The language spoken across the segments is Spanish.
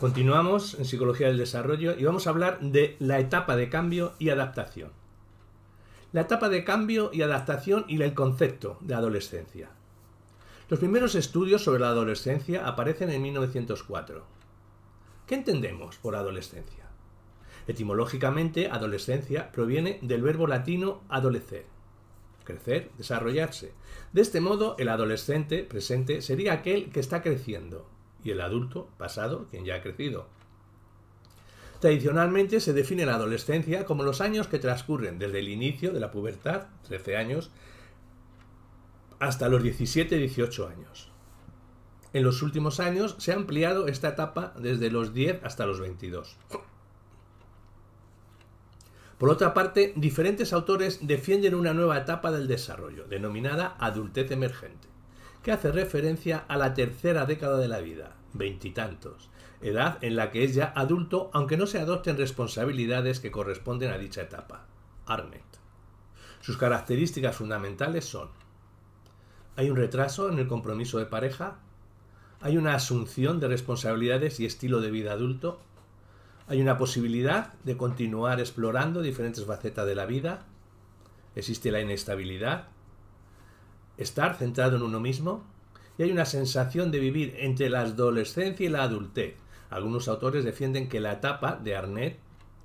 Continuamos en Psicología del Desarrollo y vamos a hablar de la etapa de cambio y adaptación. La etapa de cambio y adaptación y el concepto de adolescencia. Los primeros estudios sobre la adolescencia aparecen en 1904. ¿Qué entendemos por adolescencia? Etimológicamente, adolescencia proviene del verbo latino adolecer, crecer, desarrollarse. De este modo, el adolescente presente sería aquel que está creciendo, y el adulto pasado, quien ya ha crecido. Tradicionalmente se define la adolescencia como los años que transcurren desde el inicio de la pubertad, 13 años, hasta los 17-18 años. En los últimos años se ha ampliado esta etapa desde los 10 hasta los 22. Por otra parte, diferentes autores defienden una nueva etapa del desarrollo, denominada adultez emergente que hace referencia a la tercera década de la vida, veintitantos, edad en la que es ya adulto aunque no se adopten responsabilidades que corresponden a dicha etapa. Arnett. Sus características fundamentales son hay un retraso en el compromiso de pareja, hay una asunción de responsabilidades y estilo de vida adulto, hay una posibilidad de continuar explorando diferentes facetas de la vida, existe la inestabilidad, estar centrado en uno mismo y hay una sensación de vivir entre la adolescencia y la adultez. Algunos autores defienden que la etapa de Arnett,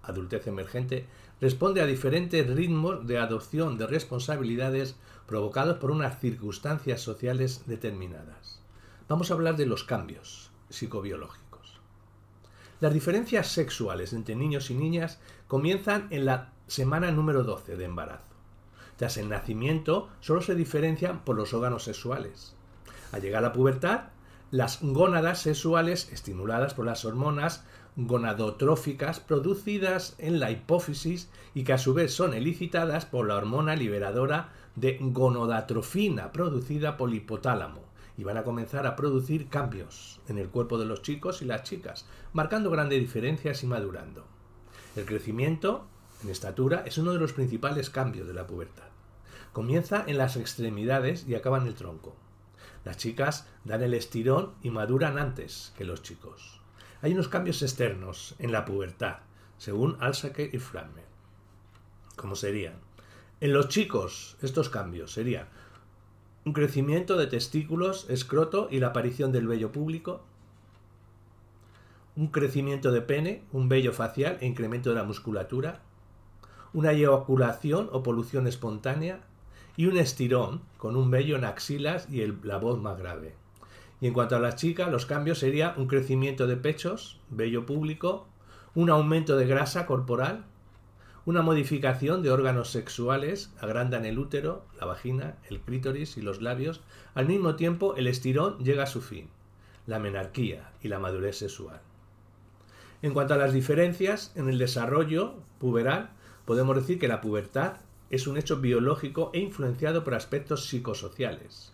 adultez emergente, responde a diferentes ritmos de adopción de responsabilidades provocados por unas circunstancias sociales determinadas. Vamos a hablar de los cambios psicobiológicos. Las diferencias sexuales entre niños y niñas comienzan en la semana número 12 de embarazo. Tras el nacimiento, solo se diferencian por los órganos sexuales. Al llegar a la pubertad, las gónadas sexuales, estimuladas por las hormonas gonadotróficas producidas en la hipófisis y que a su vez son elicitadas por la hormona liberadora de gonodatrofina producida por el hipotálamo y van a comenzar a producir cambios en el cuerpo de los chicos y las chicas, marcando grandes diferencias y madurando. El crecimiento en estatura es uno de los principales cambios de la pubertad. Comienza en las extremidades y acaba en el tronco. Las chicas dan el estirón y maduran antes que los chicos. Hay unos cambios externos en la pubertad, según Alsaque y Framme. ¿Cómo serían? En los chicos, estos cambios serían un crecimiento de testículos, escroto y la aparición del vello público, un crecimiento de pene, un vello facial e incremento de la musculatura, una eyaculación o polución espontánea y un estirón con un vello en axilas y el, la voz más grave. Y en cuanto a las chicas, los cambios serían un crecimiento de pechos, vello público, un aumento de grasa corporal, una modificación de órganos sexuales, agrandan el útero, la vagina, el clítoris y los labios. Al mismo tiempo, el estirón llega a su fin, la menarquía y la madurez sexual. En cuanto a las diferencias en el desarrollo puberal, podemos decir que la pubertad es un hecho biológico e influenciado por aspectos psicosociales.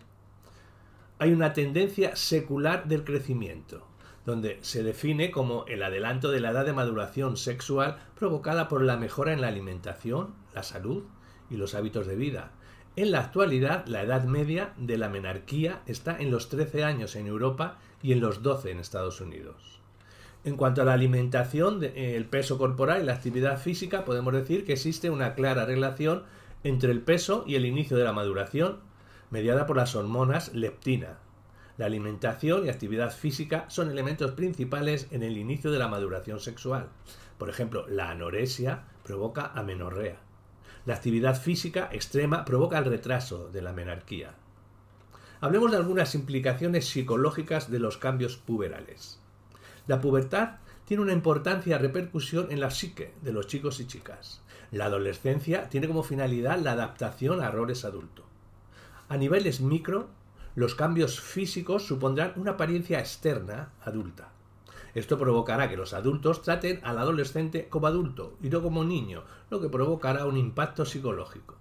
Hay una tendencia secular del crecimiento, donde se define como el adelanto de la edad de maduración sexual provocada por la mejora en la alimentación, la salud y los hábitos de vida. En la actualidad, la edad media de la menarquía está en los 13 años en Europa y en los 12 en Estados Unidos. En cuanto a la alimentación, eh, el peso corporal y la actividad física, podemos decir que existe una clara relación entre el peso y el inicio de la maduración, mediada por las hormonas leptina. La alimentación y actividad física son elementos principales en el inicio de la maduración sexual. Por ejemplo, la anorexia provoca amenorrea. La actividad física extrema provoca el retraso de la menarquía. Hablemos de algunas implicaciones psicológicas de los cambios puberales. La pubertad tiene una importancia repercusión en la psique de los chicos y chicas. La adolescencia tiene como finalidad la adaptación a errores adultos. A niveles micro, los cambios físicos supondrán una apariencia externa adulta. Esto provocará que los adultos traten al adolescente como adulto y no como niño, lo que provocará un impacto psicológico.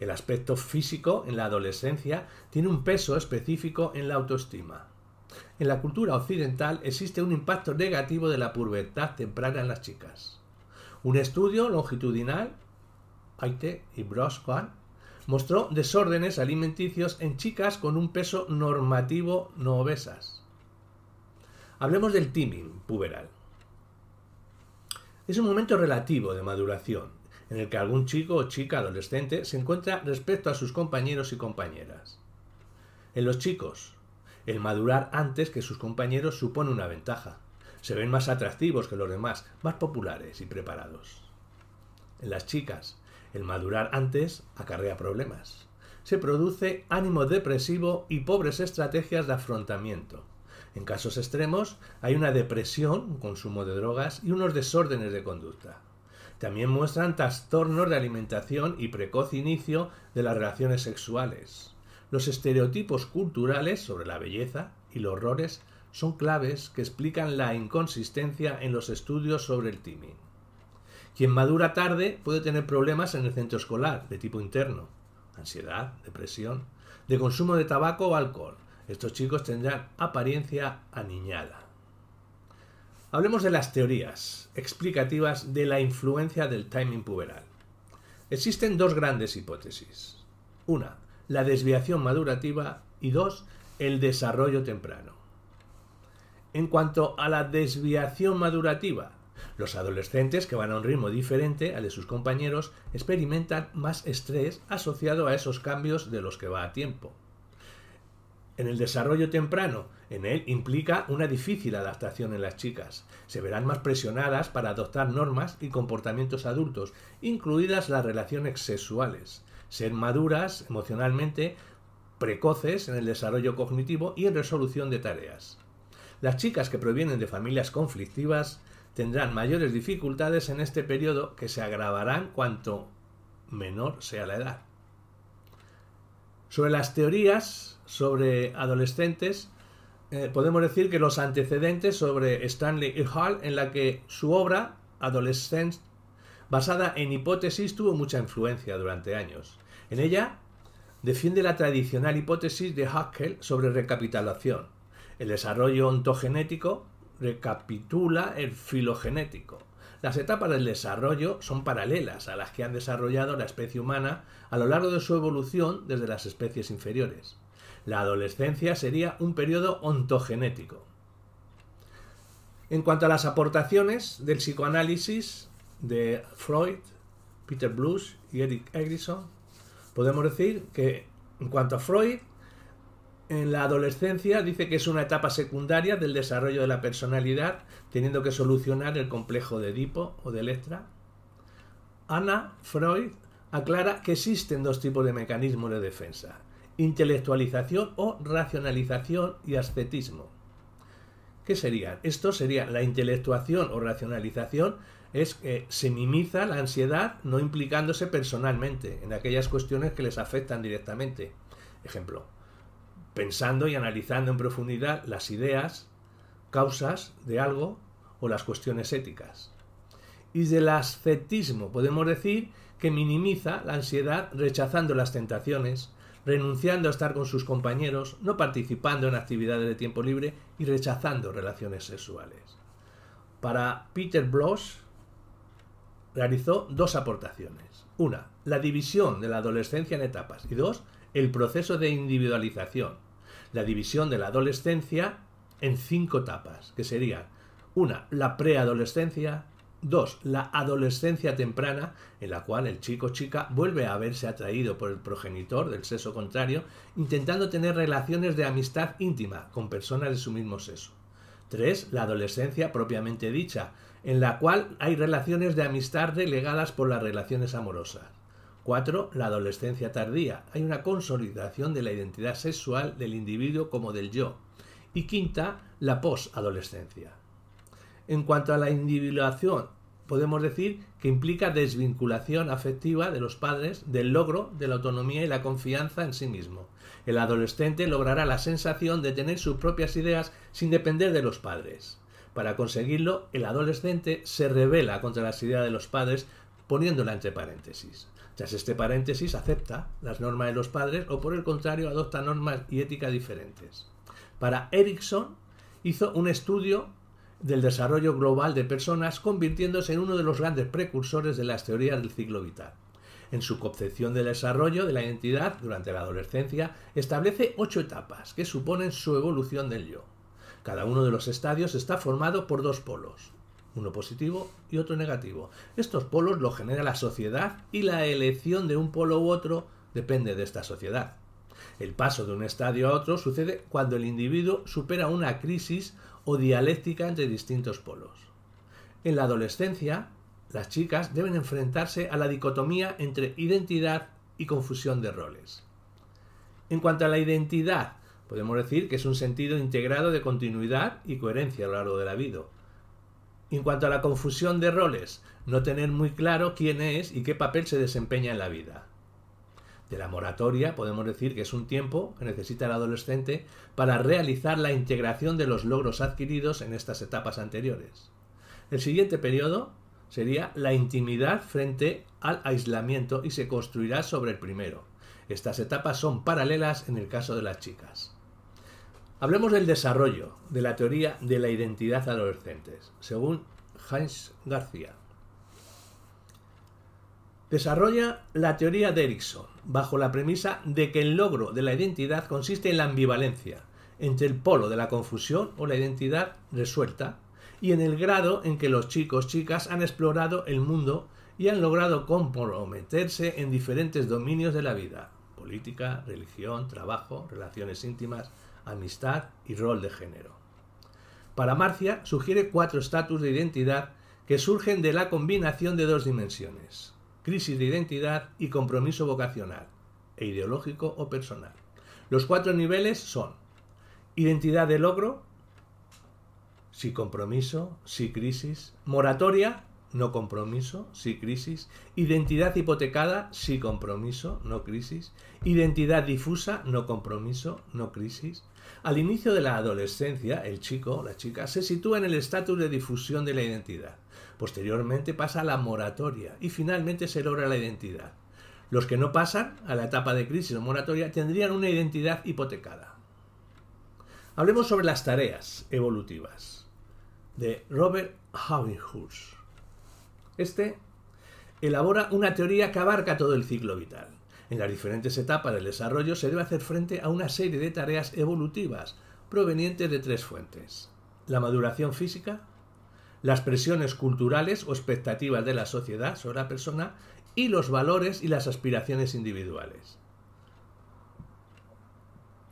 El aspecto físico en la adolescencia tiene un peso específico en la autoestima. En la cultura occidental existe un impacto negativo de la pubertad temprana en las chicas. Un estudio longitudinal, Aite y mostró desórdenes alimenticios en chicas con un peso normativo no obesas. Hablemos del timing puberal. Es un momento relativo de maduración, en el que algún chico o chica adolescente se encuentra respecto a sus compañeros y compañeras. En los chicos, el madurar antes que sus compañeros supone una ventaja. Se ven más atractivos que los demás, más populares y preparados. En las chicas, el madurar antes acarrea problemas. Se produce ánimo depresivo y pobres estrategias de afrontamiento. En casos extremos, hay una depresión, consumo de drogas y unos desórdenes de conducta. También muestran trastornos de alimentación y precoz inicio de las relaciones sexuales. Los estereotipos culturales sobre la belleza y los horrores son claves que explican la inconsistencia en los estudios sobre el timing. Quien madura tarde puede tener problemas en el centro escolar de tipo interno, ansiedad, depresión, de consumo de tabaco o alcohol. Estos chicos tendrán apariencia aniñada. Hablemos de las teorías explicativas de la influencia del timing puberal. Existen dos grandes hipótesis. Una, la desviación madurativa y dos, el desarrollo temprano. En cuanto a la desviación madurativa, los adolescentes que van a un ritmo diferente al de sus compañeros experimentan más estrés asociado a esos cambios de los que va a tiempo. En el desarrollo temprano, en él implica una difícil adaptación en las chicas. Se verán más presionadas para adoptar normas y comportamientos adultos, incluidas las relaciones sexuales ser maduras emocionalmente, precoces en el desarrollo cognitivo y en resolución de tareas. Las chicas que provienen de familias conflictivas tendrán mayores dificultades en este periodo que se agravarán cuanto menor sea la edad. Sobre las teorías sobre adolescentes, eh, podemos decir que los antecedentes sobre Stanley y Hall, en la que su obra, Adolescence, basada en hipótesis, tuvo mucha influencia durante años. En ella defiende la tradicional hipótesis de Haskell sobre recapitulación. El desarrollo ontogenético recapitula el filogenético. Las etapas del desarrollo son paralelas a las que han desarrollado la especie humana a lo largo de su evolución desde las especies inferiores. La adolescencia sería un periodo ontogenético. En cuanto a las aportaciones del psicoanálisis de Freud, Peter Blues y Eric Erickson, podemos decir que en cuanto a Freud, en la adolescencia dice que es una etapa secundaria del desarrollo de la personalidad, teniendo que solucionar el complejo de Edipo o de Electra. Ana Freud aclara que existen dos tipos de mecanismos de defensa, intelectualización o racionalización y ascetismo. ¿Qué serían? Esto sería la intelectuación o racionalización es que se minimiza la ansiedad no implicándose personalmente en aquellas cuestiones que les afectan directamente. Ejemplo, pensando y analizando en profundidad las ideas, causas de algo o las cuestiones éticas. Y del ascetismo podemos decir que minimiza la ansiedad rechazando las tentaciones, renunciando a estar con sus compañeros, no participando en actividades de tiempo libre y rechazando relaciones sexuales. Para Peter bloss, realizó dos aportaciones. Una, la división de la adolescencia en etapas. Y dos, el proceso de individualización. La división de la adolescencia en cinco etapas, que serían una, la preadolescencia, dos, la adolescencia temprana, en la cual el chico chica vuelve a verse atraído por el progenitor del sexo contrario, intentando tener relaciones de amistad íntima con personas de su mismo sexo. 3. La adolescencia propiamente dicha, en la cual hay relaciones de amistad relegadas por las relaciones amorosas. 4. La adolescencia tardía. Hay una consolidación de la identidad sexual del individuo como del yo. Y quinta, la posadolescencia. En cuanto a la individuación, podemos decir que implica desvinculación afectiva de los padres del logro de la autonomía y la confianza en sí mismo. El adolescente logrará la sensación de tener sus propias ideas sin depender de los padres. Para conseguirlo, el adolescente se revela contra las ideas de los padres poniéndola entre paréntesis. Tras este paréntesis acepta las normas de los padres o por el contrario adopta normas y ética diferentes. Para Erickson hizo un estudio del desarrollo global de personas convirtiéndose en uno de los grandes precursores de las teorías del ciclo vital en su concepción del desarrollo de la identidad durante la adolescencia, establece ocho etapas que suponen su evolución del yo. Cada uno de los estadios está formado por dos polos, uno positivo y otro negativo. Estos polos los genera la sociedad y la elección de un polo u otro depende de esta sociedad. El paso de un estadio a otro sucede cuando el individuo supera una crisis o dialéctica entre distintos polos. En la adolescencia, las chicas deben enfrentarse a la dicotomía entre identidad y confusión de roles. En cuanto a la identidad, podemos decir que es un sentido integrado de continuidad y coherencia a lo largo de la vida. En cuanto a la confusión de roles, no tener muy claro quién es y qué papel se desempeña en la vida. De la moratoria podemos decir que es un tiempo que necesita el adolescente para realizar la integración de los logros adquiridos en estas etapas anteriores. El siguiente periodo sería la intimidad frente al aislamiento y se construirá sobre el primero. Estas etapas son paralelas en el caso de las chicas. Hablemos del desarrollo de la teoría de la identidad adolescentes, según Heinz García. Desarrolla la teoría de Erickson, bajo la premisa de que el logro de la identidad consiste en la ambivalencia entre el polo de la confusión o la identidad resuelta y en el grado en que los chicos chicas han explorado el mundo y han logrado comprometerse en diferentes dominios de la vida, política, religión, trabajo, relaciones íntimas, amistad y rol de género. Para Marcia sugiere cuatro estatus de identidad que surgen de la combinación de dos dimensiones, crisis de identidad y compromiso vocacional, e ideológico o personal. Los cuatro niveles son identidad de logro, si compromiso, si crisis, moratoria, no compromiso, si crisis, identidad hipotecada, si compromiso, no crisis, identidad difusa, no compromiso, no crisis. Al inicio de la adolescencia, el chico o la chica se sitúa en el estatus de difusión de la identidad. Posteriormente pasa a la moratoria y finalmente se logra la identidad. Los que no pasan a la etapa de crisis o moratoria tendrían una identidad hipotecada. Hablemos sobre las tareas evolutivas de Robert Havighurst. Este elabora una teoría que abarca todo el ciclo vital. En las diferentes etapas del desarrollo se debe hacer frente a una serie de tareas evolutivas provenientes de tres fuentes. La maduración física, las presiones culturales o expectativas de la sociedad sobre la persona y los valores y las aspiraciones individuales.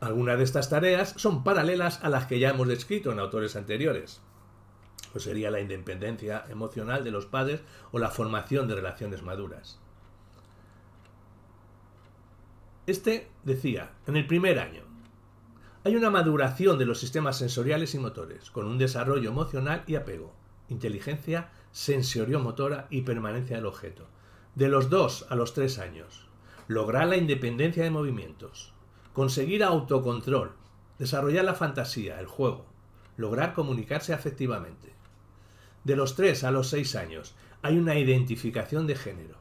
Algunas de estas tareas son paralelas a las que ya hemos descrito en autores anteriores. O pues sería la independencia emocional de los padres o la formación de relaciones maduras. Este decía, en el primer año, hay una maduración de los sistemas sensoriales y motores, con un desarrollo emocional y apego, inteligencia sensoriomotora y permanencia del objeto, de los dos a los tres años. Lograr la independencia de movimientos, Conseguir autocontrol, desarrollar la fantasía, el juego, lograr comunicarse afectivamente. De los 3 a los 6 años hay una identificación de género,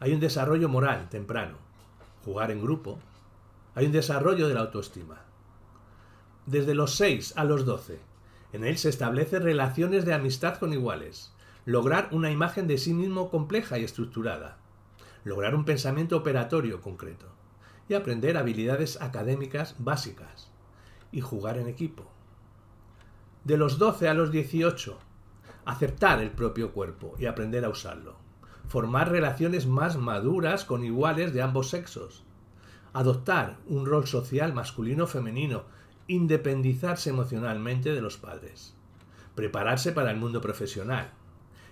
hay un desarrollo moral temprano, jugar en grupo, hay un desarrollo de la autoestima. Desde los 6 a los 12, en él se establecen relaciones de amistad con iguales, lograr una imagen de sí mismo compleja y estructurada, lograr un pensamiento operatorio concreto y aprender habilidades académicas básicas y jugar en equipo. De los 12 a los 18, aceptar el propio cuerpo y aprender a usarlo. Formar relaciones más maduras con iguales de ambos sexos. Adoptar un rol social masculino-femenino. Independizarse emocionalmente de los padres. Prepararse para el mundo profesional.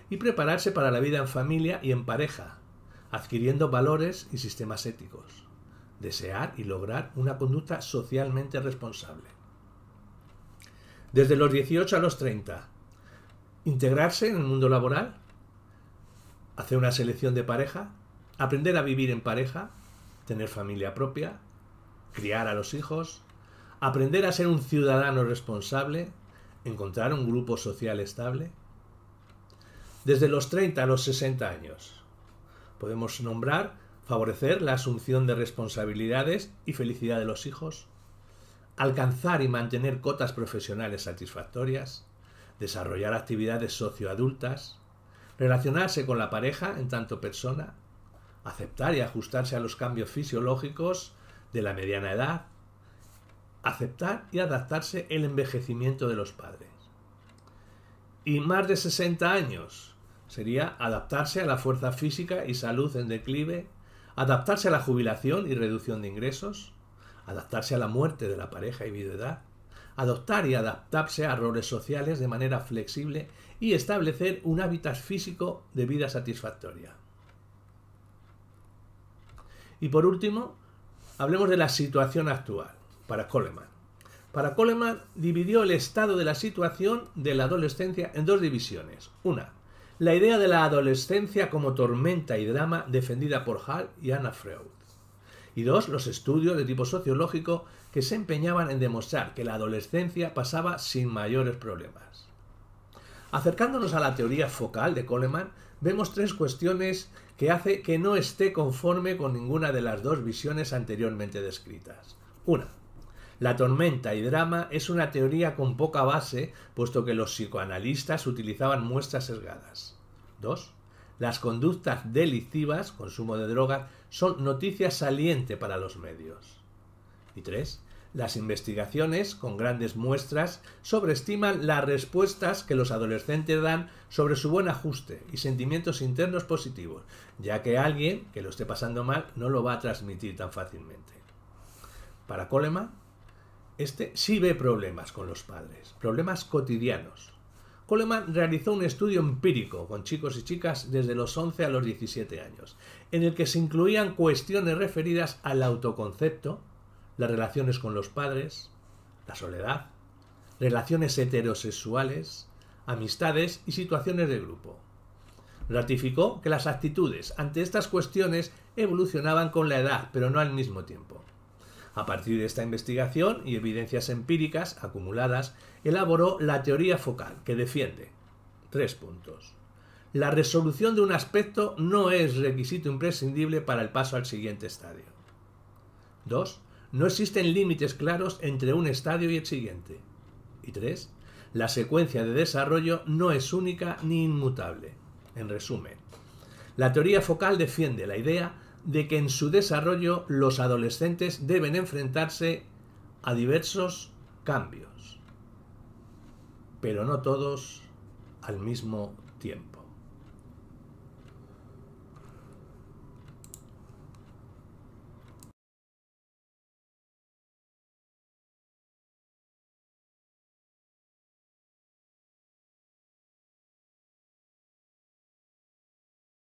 Y prepararse para la vida en familia y en pareja, adquiriendo valores y sistemas éticos desear y lograr una conducta socialmente responsable. Desde los 18 a los 30, integrarse en el mundo laboral, hacer una selección de pareja, aprender a vivir en pareja, tener familia propia, criar a los hijos, aprender a ser un ciudadano responsable, encontrar un grupo social estable. Desde los 30 a los 60 años, podemos nombrar favorecer la asunción de responsabilidades y felicidad de los hijos, alcanzar y mantener cotas profesionales satisfactorias, desarrollar actividades socioadultas, relacionarse con la pareja en tanto persona, aceptar y ajustarse a los cambios fisiológicos de la mediana edad, aceptar y adaptarse el envejecimiento de los padres. Y más de 60 años sería adaptarse a la fuerza física y salud en declive, adaptarse a la jubilación y reducción de ingresos, adaptarse a la muerte de la pareja y edad, adoptar y adaptarse a roles sociales de manera flexible y establecer un hábitat físico de vida satisfactoria. Y por último, hablemos de la situación actual para Coleman. Para Coleman dividió el estado de la situación de la adolescencia en dos divisiones. Una, la idea de la adolescencia como tormenta y drama defendida por Hall y Anna Freud. Y dos, los estudios de tipo sociológico que se empeñaban en demostrar que la adolescencia pasaba sin mayores problemas. Acercándonos a la teoría focal de Coleman, vemos tres cuestiones que hace que no esté conforme con ninguna de las dos visiones anteriormente descritas. Una, la tormenta y drama es una teoría con poca base, puesto que los psicoanalistas utilizaban muestras sesgadas. 2. Las conductas delictivas, consumo de drogas, son noticia saliente para los medios. Y 3. Las investigaciones, con grandes muestras, sobreestiman las respuestas que los adolescentes dan sobre su buen ajuste y sentimientos internos positivos, ya que alguien que lo esté pasando mal no lo va a transmitir tan fácilmente. Para Coleman, este sí ve problemas con los padres, problemas cotidianos. Coleman realizó un estudio empírico con chicos y chicas desde los 11 a los 17 años, en el que se incluían cuestiones referidas al autoconcepto, las relaciones con los padres, la soledad, relaciones heterosexuales, amistades y situaciones de grupo. Ratificó que las actitudes ante estas cuestiones evolucionaban con la edad, pero no al mismo tiempo. A partir de esta investigación y evidencias empíricas acumuladas, elaboró la teoría focal, que defiende tres puntos. La resolución de un aspecto no es requisito imprescindible para el paso al siguiente estadio. 2. No existen límites claros entre un estadio y el siguiente. Y 3. La secuencia de desarrollo no es única ni inmutable. En resumen, la teoría focal defiende la idea de que en su desarrollo los adolescentes deben enfrentarse a diversos cambios, pero no todos al mismo tiempo.